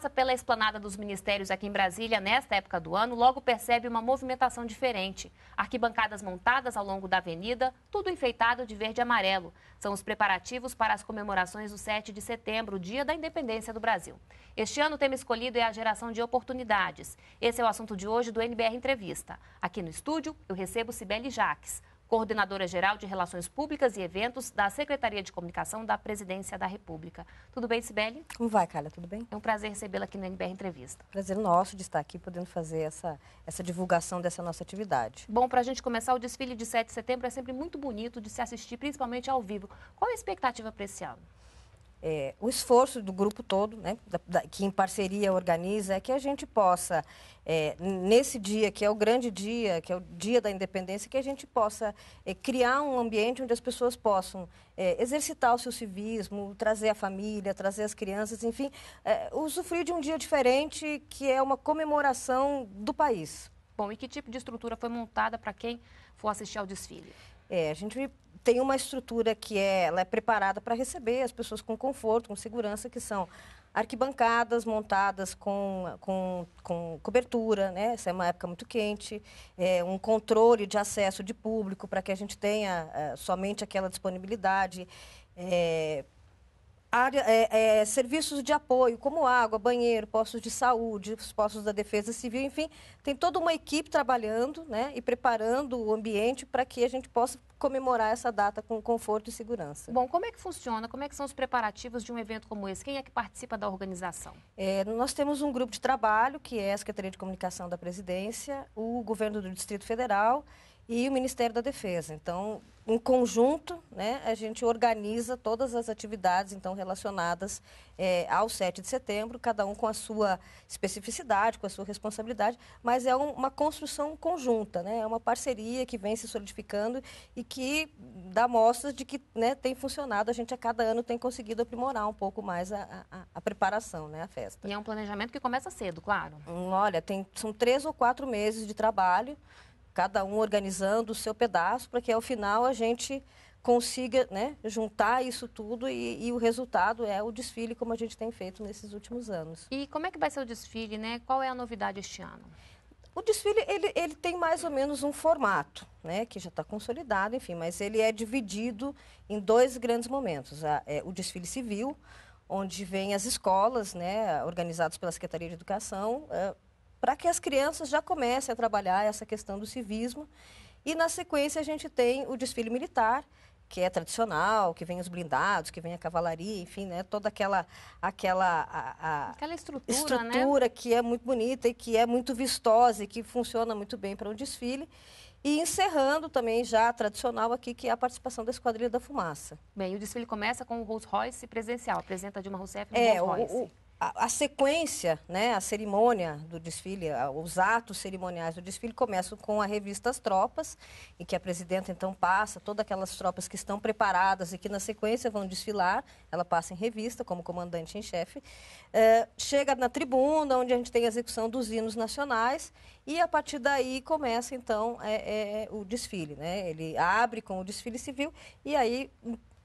passa pela esplanada dos ministérios aqui em Brasília nesta época do ano, logo percebe uma movimentação diferente. Arquibancadas montadas ao longo da avenida, tudo enfeitado de verde e amarelo. São os preparativos para as comemorações do 7 de setembro, dia da independência do Brasil. Este ano, o tema escolhido é a geração de oportunidades. Esse é o assunto de hoje do NBR Entrevista. Aqui no estúdio, eu recebo Cibele Jaques coordenadora geral de Relações Públicas e Eventos da Secretaria de Comunicação da Presidência da República. Tudo bem, Sibeli? Como vai, Carla? Tudo bem? É um prazer recebê-la aqui no NBR Entrevista. Prazer nosso de estar aqui podendo fazer essa, essa divulgação dessa nossa atividade. Bom, para a gente começar, o desfile de 7 de setembro é sempre muito bonito de se assistir, principalmente ao vivo. Qual a expectativa para esse ano? é, o esforço do grupo todo, né, da, da, que em parceria organiza, é que a gente possa, é, nesse dia, que é o grande dia, que é o dia da independência, que a gente possa é, criar um ambiente onde as pessoas possam é, exercitar o seu civismo, trazer a família, trazer as crianças, enfim, é, usufruir de um dia diferente, que é uma comemoração do país. Bom, e que tipo de estrutura foi montada para quem for assistir ao desfile? É, a gente tem uma estrutura que é, ela é preparada para receber as pessoas com conforto, com segurança, que são arquibancadas montadas com, com, com cobertura, né? Essa é uma época muito quente, é, um controle de acesso de público para que a gente tenha é, somente aquela disponibilidade. É, área, é, é, serviços de apoio, como água, banheiro, postos de saúde, os postos da defesa civil, enfim, tem toda uma equipe trabalhando né, e preparando o ambiente para que a gente possa comemorar essa data com conforto e segurança. Bom, como é que funciona? Como é que são os preparativos de um evento como esse? Quem é que participa da organização? É, nós temos um grupo de trabalho, que é a Secretaria de Comunicação da Presidência, o Governo do Distrito Federal e o Ministério da Defesa. Então, em conjunto, né, a gente organiza todas as atividades então relacionadas é, ao 7 de setembro, cada um com a sua especificidade, com a sua responsabilidade, mas é um, uma construção conjunta, né, é uma parceria que vem se solidificando e que dá mostras de que né, tem funcionado. A gente a cada ano tem conseguido aprimorar um pouco mais a, a, a preparação, né, a festa. E é um planejamento que começa cedo, claro. Hum, olha, tem, são três ou quatro meses de trabalho cada um organizando o seu pedaço para que ao final a gente consiga né, juntar isso tudo e, e, o resultado é o desfile como a gente tem feito nesses últimos anos. E como é que vai ser o desfile, né? Qual é a novidade este ano? O desfile ele, ele tem mais ou menos um formato, né, que já está consolidado, enfim, mas ele é dividido em dois grandes momentos: a, é, o desfile civil, onde vêm as escolas, né, organizadas pela Secretaria de Educação, é, para que as crianças já comecem a trabalhar essa questão do civismo. E na sequência a gente tem o desfile militar, que é tradicional, que vem os blindados, que vem a cavalaria, enfim, né, toda aquela aquela a, a aquela estrutura, né? estrutura né? que é muito bonita e que é muito vistosa e que funciona muito bem para um desfile. E encerrando também já tradicional aqui, que é a participação da Esquadrilha da Fumaça. Bem, o desfile começa com o Rolls Royce presencial, apresenta Dilma Rousseff no é, Rolls Royce. O, o, a, sequência, né, a cerimônia do desfile, os atos cerimoniais do desfile começam com a revista As Tropas, em que a presidenta então passa todas aquelas tropas que estão preparadas e que na sequência vão desfilar, ela passa em revista como comandante em chefe, é, chega na tribuna, onde a gente tem a execução dos hinos nacionais e a partir daí começa então é, é, é o desfile, né? Ele abre com o desfile civil e aí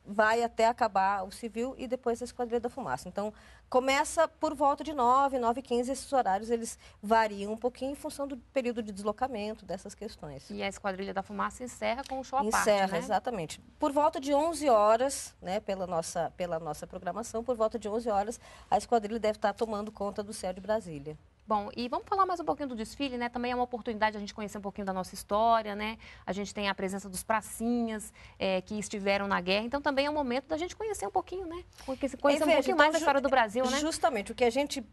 vai até acabar o civil e depois a Esquadrilha da Fumaça. Então, começa por volta de 9, 9 e 15, esses horários eles variam um pouquinho em função do período de deslocamento dessas questões. E a Esquadrilha da Fumaça encerra com o show à Encerra, parte, né? exatamente. Por volta de 11 horas, né, pela nossa, pela nossa programação, por volta de 11 horas, a Esquadrilha deve estar tomando conta do céu de Brasília. Bom, e vamos falar mais um pouquinho do desfile, né? Também é uma oportunidade de a gente conhecer um pouquinho da nossa história, né? A gente tem a presença dos pracinhas é, que estiveram na guerra, então também é um momento da gente conhecer um pouquinho, né? Conhecer, conhecer um é pouquinho então, mais da então, história do Brasil, né? Justamente, o que a gente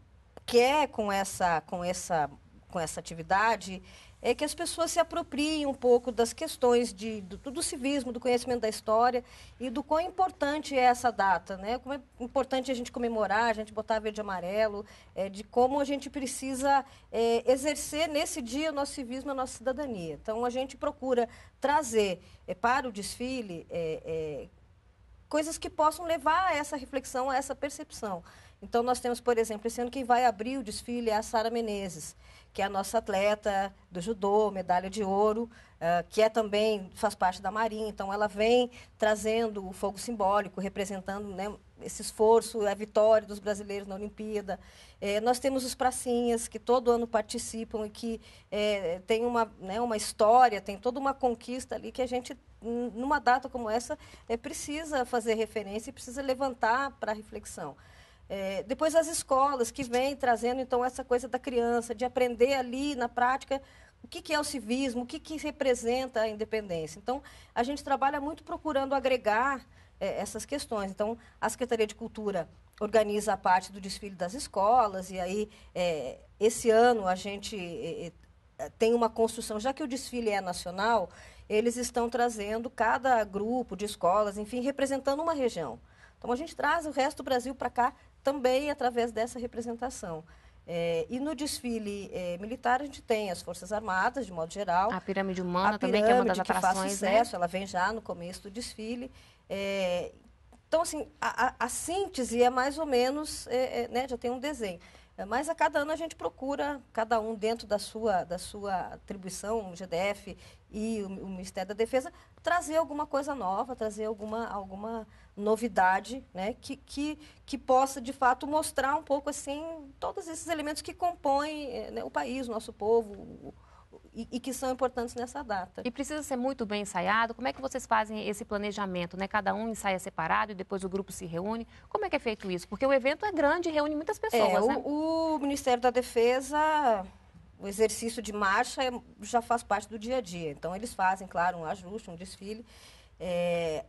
quer com essa, com essa, com essa atividade é que as pessoas se apropriem um pouco das questões de, do, do civismo, do conhecimento da história e do quão importante é essa data, né? Como é importante a gente comemorar, a gente botar verde e amarelo, é, de como a gente precisa é, exercer nesse dia o nosso civismo, a nossa cidadania. Então, a gente procura trazer é, para o desfile é, é, coisas que possam levar a essa reflexão, a essa percepção. Então, nós temos, por exemplo, esse ano quem vai abrir o desfile é a Sara Menezes que é a nossa atleta do judô, medalha de ouro, uh, que é também faz parte da Marinha. Então, ela vem trazendo o fogo simbólico, representando né, esse esforço, a vitória dos brasileiros na Olimpíada. É, nós temos os pracinhas que todo ano participam e que é, tem uma, né, uma história, tem toda uma conquista ali que a gente, numa data como essa, é, precisa fazer referência e precisa levantar para reflexão. É, depois as escolas que vêm trazendo então essa coisa da criança, de aprender ali na prática o que, que é o civismo, o que, que representa a independência. Então, a gente trabalha muito procurando agregar é, essas questões. Então, a Secretaria de Cultura organiza a parte do desfile das escolas, e aí é, esse ano a gente é, é, tem uma construção, já que o desfile é nacional, eles estão trazendo cada grupo de escolas, enfim, representando uma região. Então a gente traz o resto do Brasil para cá também através dessa representação. É, e no desfile é, militar a gente tem as Forças Armadas, de modo geral. A pirâmide humana a pirâmide, também, que é uma das atrações, mais né? faz sucesso, né? ela vem já no começo do desfile. É, então, assim, a, a, a, síntese é mais ou menos, é, é, né, já tem um desenho. É, mas a cada ano a gente procura, cada um dentro da sua, da sua atribuição, o GDF e o, o Ministério da Defesa trazer alguma coisa nova, trazer alguma, alguma novidade né, que, que, que possa, de fato, mostrar um pouco assim todos esses elementos que compõem eh, né, o país, o nosso povo, e, e, que são importantes nessa data. E precisa ser muito bem ensaiado. Como é que vocês fazem esse planejamento? Né? Cada um ensaia separado e depois o grupo se reúne. Como é que é feito isso? Porque o evento é grande e reúne muitas é, pessoas. É, o, né? o Ministério da Defesa o exercício de marcha é, já faz parte do dia a dia. Então, eles fazem, claro, um ajuste, um desfile. É,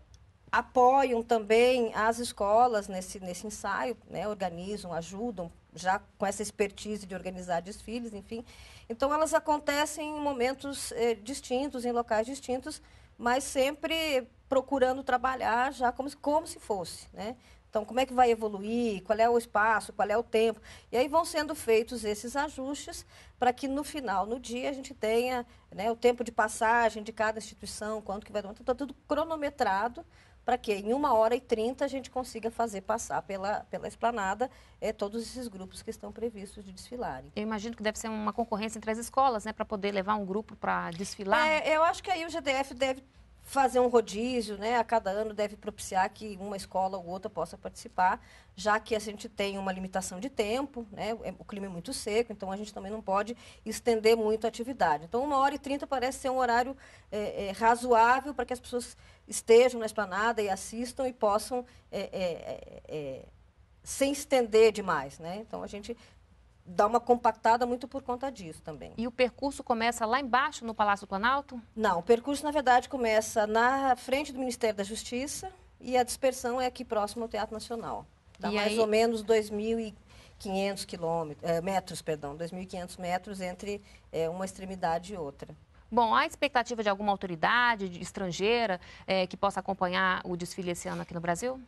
apoiam também as escolas nesse, nesse ensaio, né? organizam, ajudam, já com essa expertise de organizar desfiles, enfim. Então, elas acontecem em momentos é, distintos, em locais distintos, mas sempre procurando trabalhar já como, como se fosse. Né? Então, como é que vai evoluir? Qual é o espaço? Qual é o tempo? E aí vão sendo feitos esses ajustes para que no final, no dia, a gente tenha né, o tempo de passagem de cada instituição, quanto que vai demorar. Então, está tudo cronometrado para que em uma hora e trinta a gente consiga fazer passar pela, pela esplanada é, todos esses grupos que estão previstos de desfilarem. Eu imagino que deve ser uma concorrência entre as escolas, né, para poder levar um grupo para desfilar. É, né? eu acho que aí o GDF deve fazer um rodízio, né? A cada ano deve propiciar que uma escola ou outra possa participar, já que a gente tem uma limitação de tempo, né? É, o clima é muito seco, então a gente também não pode estender muito a atividade. Então, uma hora e trinta parece ser um horário é, é, razoável para que as pessoas estejam na esplanada e assistam e possam é, é, é sem estender demais, né? Então a gente dá uma compactada muito por conta disso também. E o percurso começa lá embaixo, no Palácio do Planalto? Não, o percurso, na verdade, começa na frente do Ministério da Justiça e a dispersão é aqui próximo ao Teatro Nacional. Dá e mais aí... ou menos 2.500 quilômetros, eh, metros, perdão, 2.500 metros entre eh, uma extremidade e outra. Bom, há expectativa de alguma autoridade de estrangeira eh, que possa acompanhar o desfile esse ano aqui no Brasil?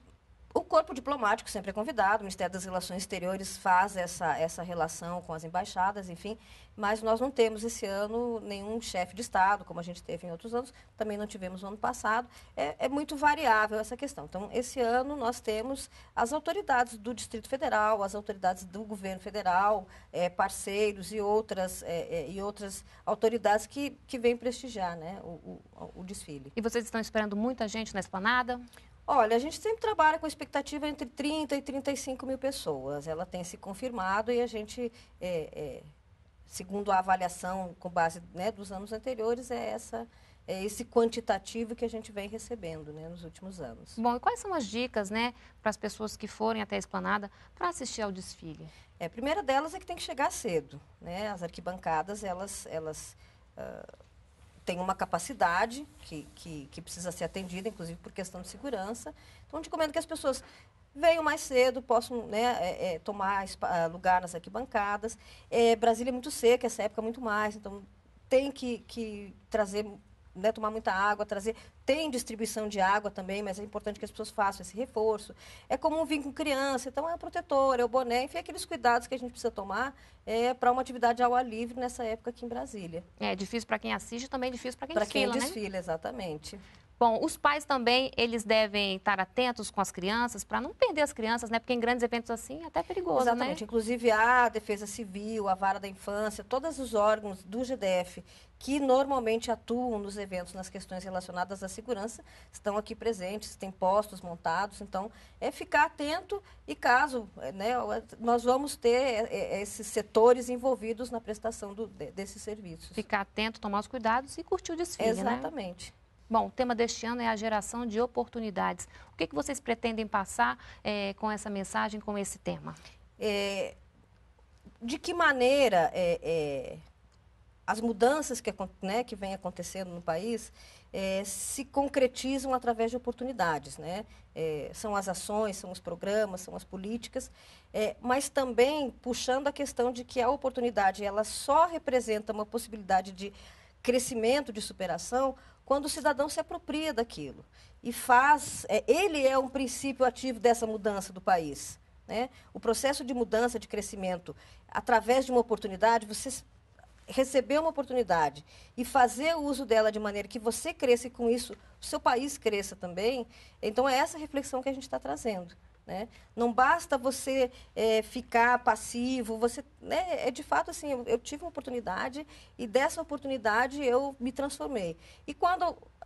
O corpo diplomático sempre é convidado, o Ministério das Relações Exteriores faz essa, essa relação com as embaixadas, enfim, mas nós não temos esse ano nenhum chefe de Estado, como a gente teve em outros anos, também não tivemos no ano passado. É, é muito variável essa questão. Então, esse ano nós temos as autoridades do Distrito Federal, as autoridades do governo federal, é, parceiros e outras, é, é e outras autoridades que, que vêm prestigiar né, o, o, o desfile. E vocês estão esperando muita gente na esplanada? Olha, a gente sempre trabalha com expectativa entre 30 e 35 mil pessoas. Ela tem se confirmado e a gente, é, é, segundo a avaliação com base né, dos anos anteriores, é essa é esse quantitativo que a gente vem recebendo né, nos últimos anos. Bom, e quais são as dicas né, para as pessoas que forem até a esplanada para assistir ao desfile? É, a primeira delas é que tem que chegar cedo. Né? As arquibancadas, elas, elas uh, tem uma capacidade que, que, que, precisa ser atendida, inclusive por questão de segurança. Então, te recomendo que as pessoas venham mais cedo, possam né, é, é, tomar ah, lugar nas arquibancadas. É, Brasília é muito seca, essa época é muito mais, então tem que, que trazer né, tomar muita água, trazer. Tem distribuição de água também, mas é importante que as pessoas façam esse reforço. É comum vir com criança, então é o protetor, é o boné, enfim, aqueles cuidados que a gente precisa tomar é, para uma atividade ao ar livre nessa época aqui em Brasília. É difícil para quem assiste também é difícil para quem pra desfila. Para quem desfila, né? exatamente. Bom, os pais também, eles devem estar atentos com as crianças para não perder as crianças, né? Porque em grandes eventos assim é até perigoso, né? Exatamente. Né? Inclusive a Defesa Civil, a Vara da Infância, todos os órgãos do GDF que normalmente atuam nos eventos nas questões relacionadas à segurança estão aqui presentes, têm postos montados, então é ficar atento e caso, eh, né, nós vamos ter eh, eh, esses setores envolvidos na prestação do, desses serviços. Ficar atento, tomar os cuidados e curtir o desfile, né? Exatamente. Né? Bom, o tema deste ano é a geração de oportunidades. O que, que vocês pretendem passar é, com essa mensagem, com esse tema? É, de que maneira é, é as mudanças que, né, que vem acontecendo no país é, se concretizam através de oportunidades, né? É, são as ações, são os programas, são as políticas, mas também puxando a questão de que a oportunidade ela só representa uma possibilidade de crescimento, de superação, quando o cidadão se apropria daquilo e faz. É, ele é um princípio ativo dessa mudança do país. Né? O processo de mudança, de crescimento, através de uma oportunidade, você receber uma oportunidade e fazer o uso dela de maneira que você cresça e com isso o seu país cresça também. Então é essa reflexão que a gente está trazendo. Né? Não basta você é, ficar passivo, você né, é de fato assim, eu, eu, tive uma oportunidade e dessa oportunidade eu me transformei. E quando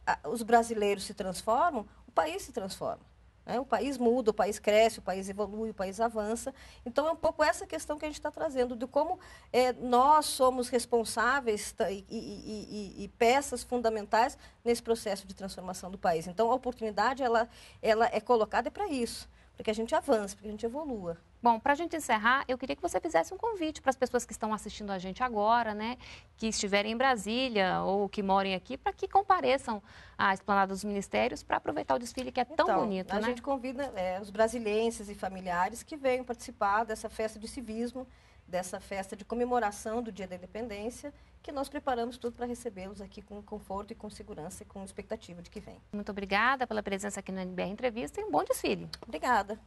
a, os brasileiros se transformam, o país se transforma. Né? O país muda, o país cresce, o país evolui, o país avança. Então é um pouco essa questão que a gente está trazendo, de como é, nós somos responsáveis e, e, e, e, peças fundamentais nesse processo de transformação do país. Então a oportunidade ela, ela é colocada para isso para que a gente avance, para que a gente evolua. Bom, para a gente encerrar, eu queria que você fizesse um convite para as pessoas que estão assistindo a gente agora, né, que estiverem em Brasília ou que morem aqui, para que compareçam à Esplanada dos Ministérios para aproveitar o desfile que é tão então, bonito, a né? gente convida é, os brasileiros e familiares que venham participar dessa festa de civismo, dessa festa de comemoração do Dia da Independência que nós preparamos tudo para recebê-los aqui com conforto e com segurança e com expectativa de que vem. Muito obrigada pela presença aqui no NBR Entrevista e um bom desfile. Obrigada.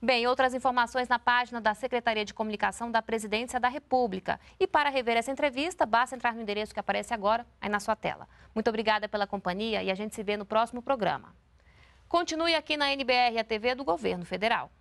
Bem, outras informações na página da Secretaria de Comunicação da Presidência da República. E para rever essa entrevista, basta entrar no endereço que aparece agora, aí na sua tela. Muito obrigada pela companhia e a gente se vê no próximo programa. Continue aqui na NBR, a TV do Governo Federal.